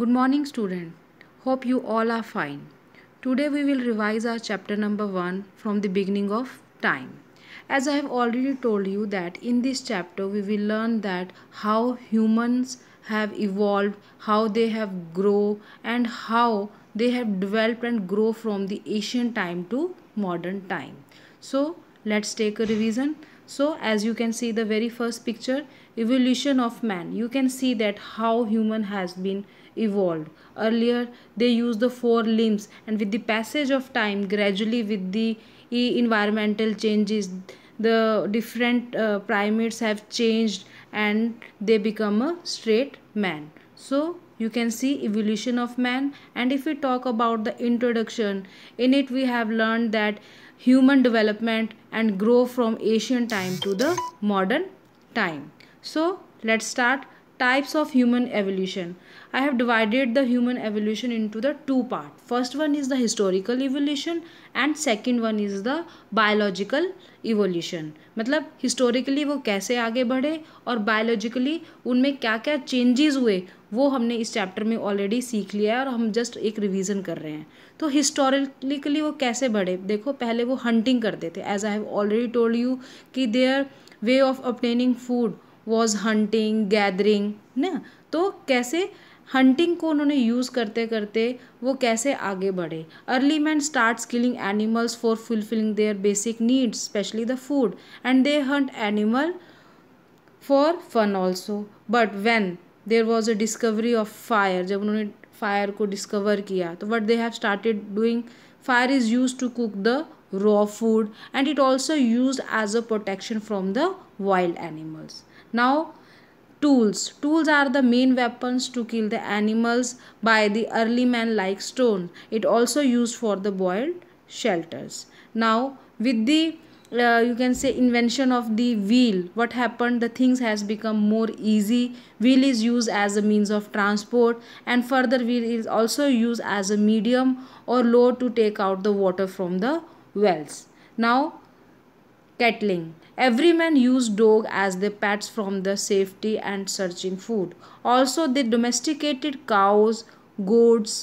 Good morning student. Hope you all are fine. Today we will revise our chapter number 1 from the beginning of time. As I have already told you that in this chapter we will learn that how humans have evolved, how they have grow and how they have developed and grow from the ancient time to modern time. So let's take a revision. So as you can see the very first picture evolution of man you can see that how human has been evolved evolved. Earlier, they used the four limbs, and with the passage of time, gradually with the environmental changes, the different uh, primates have changed and they become a straight man. So, you can see evolution of man and if we talk about the introduction in it we have learned that human development and grow from ancient time to the modern time so let's start types of human evolution i have divided the human evolution into the two part first one is the historical evolution and second one is the biological evolution मतलब historically वो कैसे आगे बढ़े और biologically उनमें क्या क्या changes हुए वो हमने इस चैप्टर में ऑलरेडी सीख लिया है और हम जस्ट एक रिवीजन कर रहे हैं तो हिस्टोरिकली वो कैसे बढ़े देखो पहले वो हंटिंग करते थे as I have already told you कि their way of obtaining food was hunting gathering ना तो कैसे हंटिंग को उन्होंने यूज़ करते करते वो कैसे आगे बढ़े early man start killing animals for fulfilling their basic needs specially the food and they hunt animal for fun also but when there was a discovery of fire जब उन्होंने फायर को डिस्कवर किया तो what they have started doing fire is use to cook the raw food and it also use as a protection from the wild animals now tools tools are the main weapons to kill the animals by the early man like stone it also used for the boiled shelters now with the uh, you can say invention of the wheel what happened the things has become more easy wheel is used as a means of transport and further wheel is also used as a medium or load to take out the water from the wells now cattling. Every man used dog as their pets from the safety and searching food. Also, they domesticated cows, goats,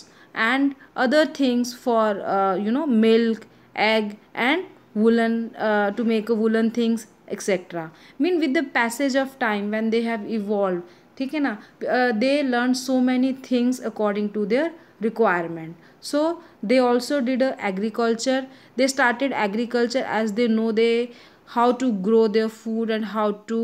and other things for uh, you know milk, egg, and woolen uh, to make woolen things etc. Mean with the passage of time when they have evolved, okay na, uh, They learn so many things according to their requirement so they also did a agriculture they started agriculture as they know they how to grow their food and how to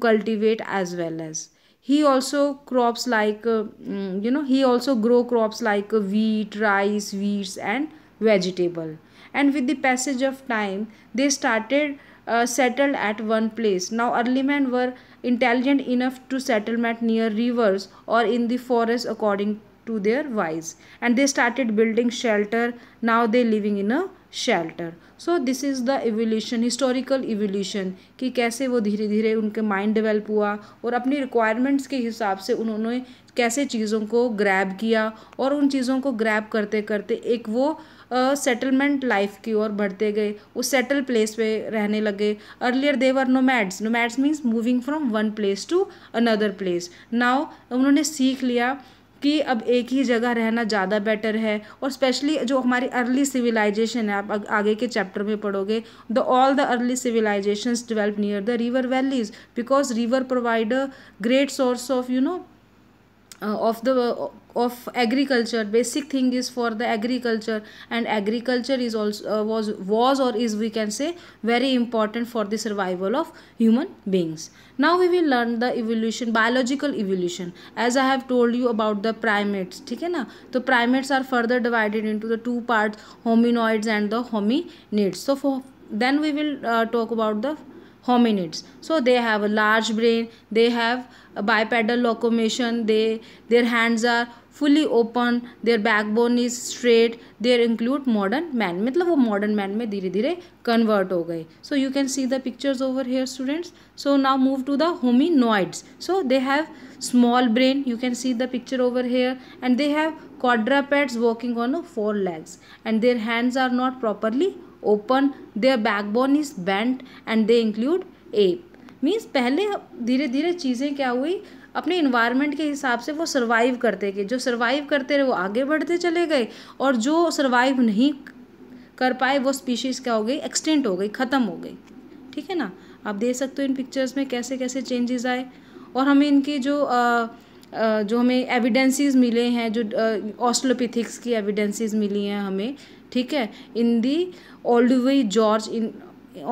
cultivate as well as he also crops like uh, mm, you know he also grow crops like uh, wheat rice wheats and vegetable and with the passage of time they started uh, settled at one place now early men were intelligent enough to settlement near rivers or in the forest according to their wives and they started building shelter now they living in a shelter so this is the evolution historical evolution कि कैसे वो धीरे धीरे उनके mind develop हुआ और अपनी requirements के हिसाब से उन्होंने कैसे चीज़ों को ग्रैब किया और उन चीज़ों को ग्रैब करते करते एक वो सेटलमेंट लाइफ की ओर बढ़ते गए उस सेटल प्लेस पे रहने लगे earlier they were nomads nomads means moving from one place to another place now उन्होंने सीख लिया कि अब एक ही जगह रहना ज़्यादा बेटर है और स्पेशली जो हमारी अर्ली सिविलाइजेशन है आप आगे के चैप्टर में पढ़ोगे the all the early civilisation develop near the river valleys because river provide a great source of you know uh, of the of agriculture basic thing is for the agriculture and agriculture is also uh, was was or is we can say very important for the survival of human beings now we will learn the evolution biological evolution as i have told you about the primates theek hai na to primates are further divided into the two parts hominoids and the hominids so for then we will uh, talk about the hominids so they have a large brain they have a bipedal locomotion they their hands are fully open their backbone is straight they include modern man matlab wo modern man mein dheere dheere convert ho so you can see the pictures over here students so now move to the hominoids so they have small brain you can see the picture over here and they have quadrupeds walking on four legs and their hands are not properly open their backbone is bent and they include ape means पहले धीरे धीरे चीज़ें क्या हुई अपने environment के हिसाब से वो सर्वाइव करते गए जो सर्वाइव करते रहे वो आगे बढ़ते चले गए और जो सर्वाइव नहीं कर पाए वो स्पीशीज़ क्या हो गई एक्सटेंट हो गई ख़त्म हो गई ठीक है ना आप देख सकते हो इन पिक्चर्स में कैसे कैसे चेंजेस आए और हमें इनके जो आ, आ, जो हमें एविडेंसीज मिले हैं जो ऑस्टलोपिथिक्स की एविडेंसीज मिली हैं हमें ठीक है in the Olduvai gorge in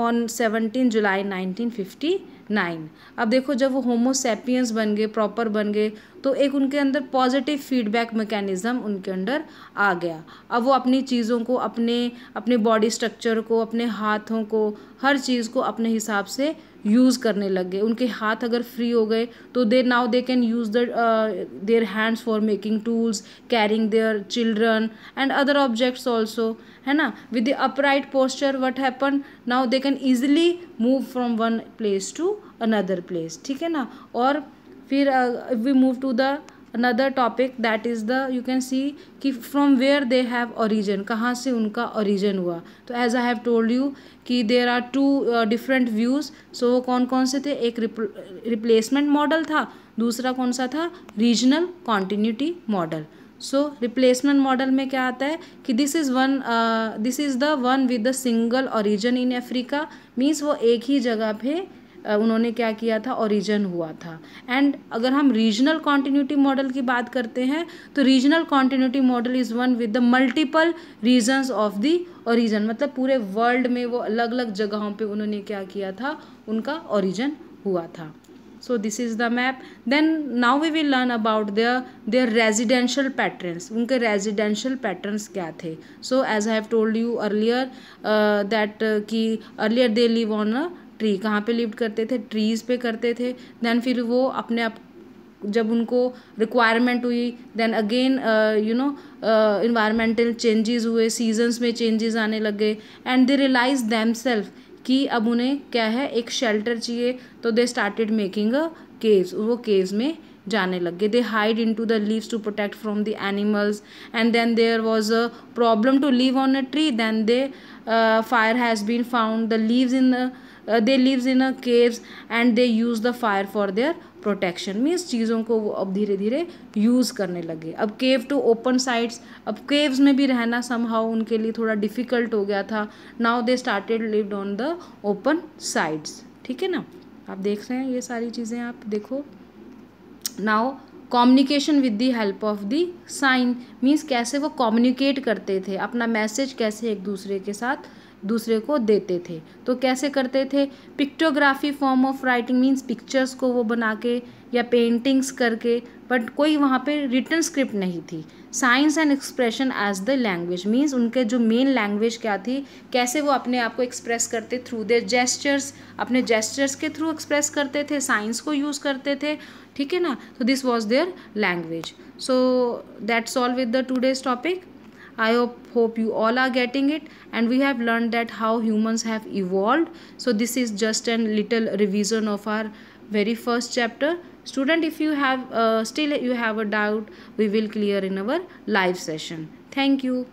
on seventeen July nineteen fifty nine अब देखो जब वो होमोसेपियंस बन गए प्रॉपर बन गए तो एक उनके अंदर पॉजिटिव फीडबैक मैकेनिज़्म उनके अंदर आ गया अब वो अपनी चीज़ों को अपने अपने बॉडी स्ट्रक्चर को अपने हाथों को हर चीज़ को अपने हिसाब से यूज़ करने लग गए उनके हाथ अगर फ्री हो गए तो they now they can use the their hands for making tools carrying their children and other objects also है ना with the upright posture what happen now they can easily move from one place to another place ठीक है ना और फिर we move to the another topic that is the you can see कि from where they have origin कहाँ से उनका origin हुआ तो as I have told you कि there are two different views so वो कौन कौन से थे एक रिप्लेसमेंट मॉडल था दूसरा कौन सा था regional continuity model so replacement model में क्या आता है कि this is one this is the one with the single origin in Africa means वो एक ही जगह पे उन्होंने क्या किया था ओरिजन हुआ था एंड अगर हम रीजनल कॉन्टीन्यूटी मॉडल की बात करते हैं तो regional continuity model is one with the multiple regions of the origin मतलब पूरे वर्ल्ड में वो अलग अलग जगहों पे उन्होंने क्या किया था उनका ओरिजन हुआ था so this is the map then now we will learn about their their residential patterns उनके रेजिडेंशियल पैटर्न्स क्या थे so as I have told you earlier that कि earlier they live on a tree कहाँ पे lift करते थे trees पे करते थे देन फिर वो अपने आप जब उनको रिक्वायरमेंट हुई then again you know environmental changes हुए सीजन्स में चेंजेस आने लगे and they realise them self कि अब उन्हें क्या है एक शेल्टर चाहिए तो they started making a caves वो केव्स में जाने लगे they hide in to the leaves to protect from the animals and then there was a problem to live on a tree then they fire has been found the leaves in uh, they lives in a caves and they use the fire for their protection means चीज़ों को वो अब धीरे धीरे use करने लगे अब cave to open sides अब केव्स में भी रहना समहाउ उनके लिए थोड़ा डिफ़िकल्ट हो गया था now they started lived on the open sides ठीक है ना आप देख रहे हैं ये सारी चीज़ें आप देखो now communication with the help of the sign means कैसे वो कम्युनिकेट करते थे अपना मैसेज कैसे एक दूसरे के साथ दूसरे को देते थे तो कैसे करते थे pictography form of writing means pictures को वो बना के या पेंटिंग्स करके बट कोई वहाँ पे रिटर्न स्क्रिप्ट नहीं थी signs and expression as the language means उनके जो मेन लैंग्वेज क्या थी कैसे वो अपने आप को एक्सप्रेस करते थ्रू देर जेस्चर्स अपने जेस्चर्स के थ्रू एक्सप्रेस करते थे साइंस को यूज़ करते थे ठीक है ना तो this was their language so that's all with the today's topic I hope you all are getting it and we have learned that how humans have evolved. So this is just a little revision of our very first chapter. Student if you have uh, still you have a doubt we will clear in our live session. Thank you.